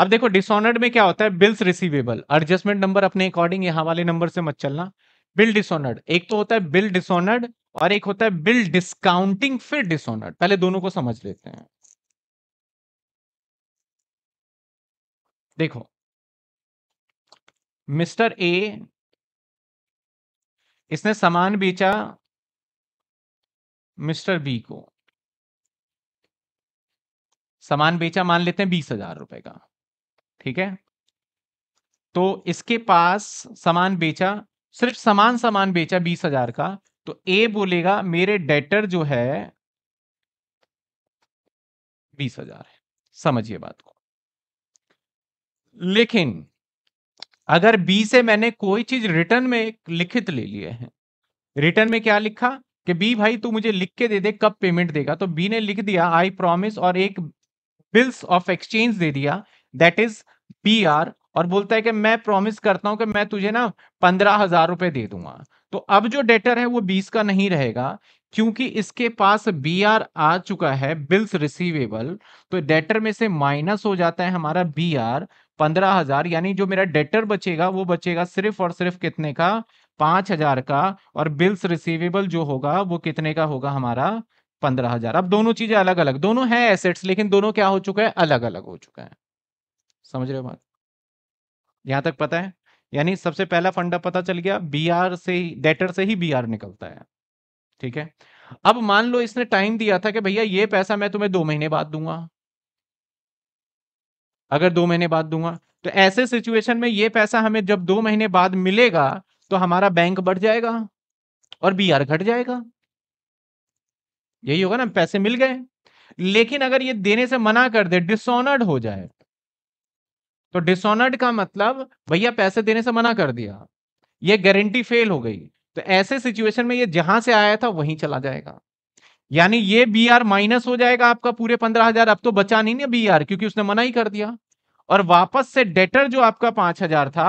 अब देखो डिसऑनर्ड में क्या होता है बिल्स रिसीवेबल एडजस्टमेंट नंबर अपने अकॉर्डिंग यहाँ वाले नंबर से मत चलना बिल डिसऑनर्ड एक तो होता है बिल डिसऑनर्ड और एक होता है बिल डिस्काउंटिंग फिर डिसऑनर्ड पहले दोनों को समझ लेते हैं देखो मिस्टर ए इसने सामान बेचा मिस्टर बी को सामान बेचा मान लेते हैं बीस हजार रुपए का ठीक है तो इसके पास सामान बेचा सिर्फ समान सामान बेचा बीस हजार का तो ए बोलेगा मेरे डेटर जो है बीस हजार है समझिए बात को लेकिन अगर बी से मैंने कोई चीज रिटर्न में लिखित ले लिए है रिटर्न में क्या लिखा कि बी भाई तू मुझे लिख के दे दे कब पेमेंट देगा तो बी ने लिख दिया आई प्रॉमिस और एक बिल्स ऑफ एक्सचेंज दे दिया दैट इज पी आर और बोलता है कि मैं प्रॉमिस करता हूं कि मैं तुझे ना पंद्रह हजार रुपए दे दूंगा तो अब जो डेटर है वो बीस का नहीं रहेगा क्योंकि इसके पास बी आर आ चुका है बिल्स रिसीवेबल तो डेटर में से माइनस हो जाता है हमारा बी आर पंद्रह हजार यानी जो मेरा डेटर बचेगा वो बचेगा सिर्फ और सिर्फ कितने का पांच हजार का और बिल्स रिसीवेबल जो होगा वो कितने का होगा हमारा पंद्रह हजार अब दोनों चीजें अलग अलग दोनों है एसेट्स लेकिन दोनों क्या हो चुका है अलग अलग हो चुका है समझ रहे हो बात यहां तक पता है यानी सबसे पहला फंडा पता चल गया बी आर से ही डेटर से ही बी आर निकलता है ठीक है अब मान लो इसने टाइम दिया था कि भैया ये पैसा मैं तुम्हें दो महीने बाद दूंगा अगर दो महीने बाद दूंगा तो ऐसे सिचुएशन में ये पैसा हमें जब दो महीने बाद मिलेगा तो हमारा बैंक बढ़ जाएगा और बी आर घट जाएगा यही होगा ना पैसे मिल गए लेकिन अगर ये देने से मना कर दे डिसऑनर्ड हो जाए तो डिसऑनर्ड का मतलब भैया पैसे देने से मना कर दिया ये गारंटी फेल हो गई तो ऐसे सिचुएशन में ये जहां से आया था वहीं चला जाएगा यानी ये बी आर माइनस हो जाएगा आपका पूरे पंद्रह हजार अब तो बचा नहीं ना बी आर क्योंकि उसने मना ही कर दिया और वापस से डेटर जो आपका पांच हजार था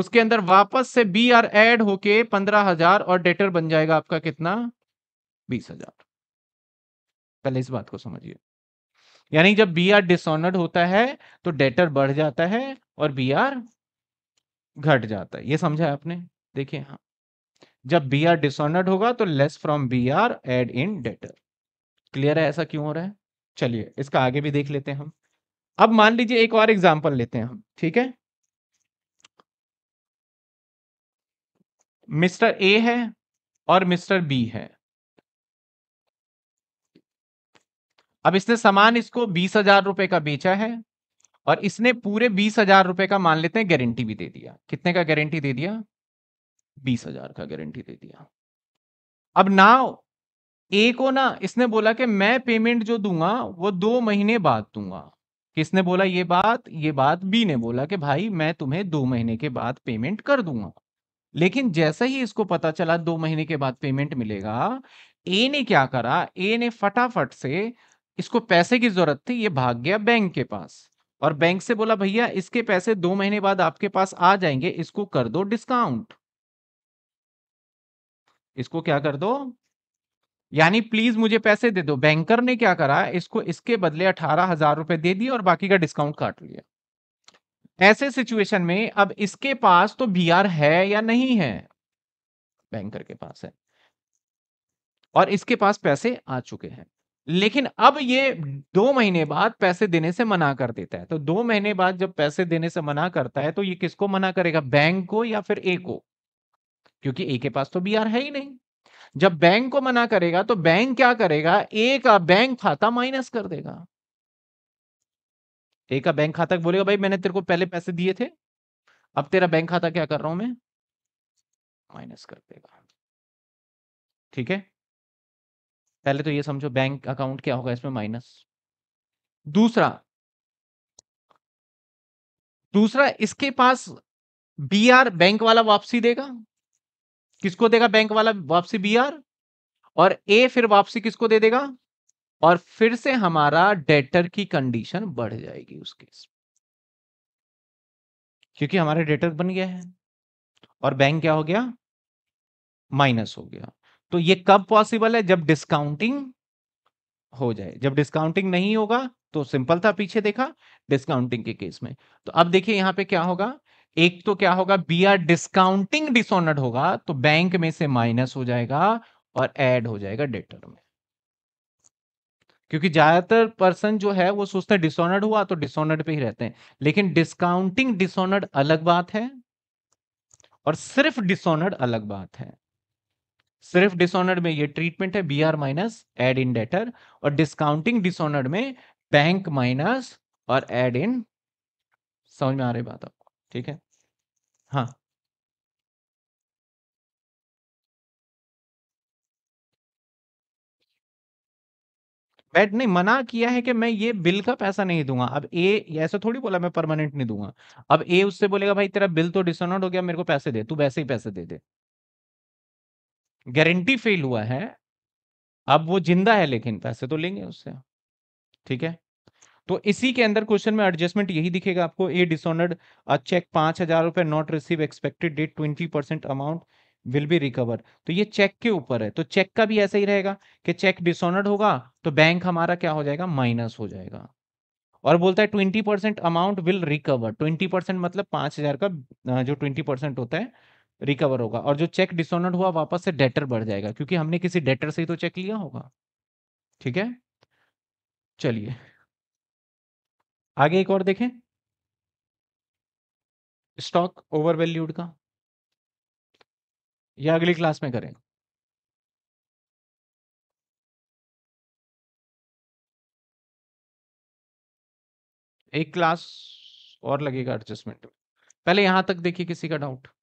उसके अंदर वापस से बी आर एड होके पंद्रह हजार और डेटर बन जाएगा आपका कितना बीस हजार पहले इस बात को समझिए यानी जब बी आर डिसऑनर्ड होता है तो डेटर बढ़ जाता है और बी आर घट जाता है ये समझा है आपने देखिए हाँ जब बी आर डिसऑनर्ड होगा तो less from B R add in debtor clear है ऐसा क्यों हो रहा है चलिए इसका आगे भी देख लेते हैं हम अब मान लीजिए एक और एग्जाम्पल लेते हैं हम ठीक है मिस्टर ए है और मिस्टर बी है अब इसने सामान इसको बीस हजार रुपए का बेचा है और इसने पूरे बीस हजार रुपए का मान लेते हैं गारंटी भी दे दिया कितने का गारंटी दे दिया बीस हजार का गारंटी दे दिया अब नाव ए को ना इसने बोला कि मैं पेमेंट जो दूंगा वो दो महीने बाद दूंगा किसने बोला ये बात ये बात बी ने बोला कि भाई मैं तुम्हें दो महीने के बाद पेमेंट कर दूंगा लेकिन जैसे ही इसको पता चला दो महीने के बाद पेमेंट मिलेगा ए ने क्या करा ए ने फटाफट से इसको पैसे की जरूरत थी ये भाग गया बैंक के पास और बैंक से बोला भैया इसके पैसे दो महीने बाद आपके पास आ जाएंगे इसको कर दो डिस्काउंट इसको क्या कर दो यानी प्लीज मुझे पैसे दे दो बैंकर ने क्या करा इसको इसके बदले अठारह हजार रुपए दे दिए और बाकी का डिस्काउंट काट लिया ऐसे सिचुएशन में अब इसके पास तो बी है या नहीं है बैंकर के पास है और इसके पास पैसे आ चुके हैं लेकिन अब ये दो महीने बाद पैसे देने से मना कर देता है तो दो महीने बाद जब पैसे देने से मना करता है तो ये किसको मना करेगा बैंक को या फिर ए को क्योंकि ए के पास तो बी है ही नहीं जब बैंक को मना करेगा तो बैंक क्या करेगा ए का बैंक खाता माइनस कर देगा ए का बैंक खाता बोलेगा भाई मैंने तेरे को पहले पैसे दिए थे अब तेरा बैंक खाता क्या कर रहा हूं मैं माइनस कर देगा ठीक है पहले तो ये समझो बैंक अकाउंट क्या होगा इसमें माइनस दूसरा दूसरा इसके पास बी आर बैंक वाला वापसी देगा किसको देगा बैंक वाला वापसी बी आर और ए फिर वापसी किसको दे देगा और फिर से हमारा डेटर की कंडीशन बढ़ जाएगी उस केस क्योंकि हमारा डेटर बन गया है और बैंक क्या हो गया माइनस हो गया तो ये कब पॉसिबल है जब डिस्काउंटिंग हो जाए जब डिस्काउंटिंग नहीं होगा तो सिंपल था पीछे देखा डिस्काउंटिंग के केस में तो अब देखिए यहां पे क्या होगा एक तो क्या होगा बी आर डिस्काउंटिंग डिसऑनर्ड होगा तो बैंक में से माइनस हो जाएगा और ऐड हो जाएगा डेटर में क्योंकि ज्यादातर पर्सन जो है वो सोचते हैं डिसऑनर्ड हुआ तो डिसऑनर्ड पे ही रहते हैं लेकिन डिस्काउंटिंग डिसऑनर्ड अलग बात है और सिर्फ डिसऑनर्ड अलग बात है सिर्फ डिसऑनर्ड में ये ट्रीटमेंट है B R minus add in debtor और डिस्काउंटिंग डिसऑनर्ड में बैंक माइनस और एड इन समझ में आ रही बात आपको ठीक है हाँ बैट नहीं मना किया है कि मैं ये बिल का पैसा नहीं दूंगा अब ए ऐसा थोड़ी बोला मैं परमानेंट नहीं दूंगा अब ए उससे बोलेगा भाई तेरा बिल तो डिसऑनर्ड हो गया मेरे को पैसे दे तू वैसे ही पैसे दे दे गारंटी फेल हुआ है अब वो जिंदा है लेकिन पैसे तो लेंगे उससे ठीक है तो इसी के अंदर क्वेश्चन में एडजस्टमेंट यही दिखेगा आपको ए डिसऑनर्ड अ चेक पांच हजार रुपए not receive expected date twenty percent amount will be recover तो ये चेक के ऊपर है तो चेक का भी ऐसा ही रहेगा कि चेक डिसऑनर्ड होगा तो बैंक हमारा क्या हो जाएगा माइनस हो जाएगा और बोलता है twenty percent amount will recover twenty percent मतलब पांच हजार का जो ट्वेंटी परसेंट होता है रिकवर होगा और जो चेक डिसऑनर्ड हुआ वापस से डेटर बढ़ जाएगा क्योंकि हमने किसी डेटर से ही तो चेक लिया होगा ठीक है चलिए आगे एक और देखें स्टॉक ओवर वैल्यूड का या अगली क्लास में करें एक क्लास और लगेगा एडजस्टमेंट पहले यहां तक देखिए किसी का डाउट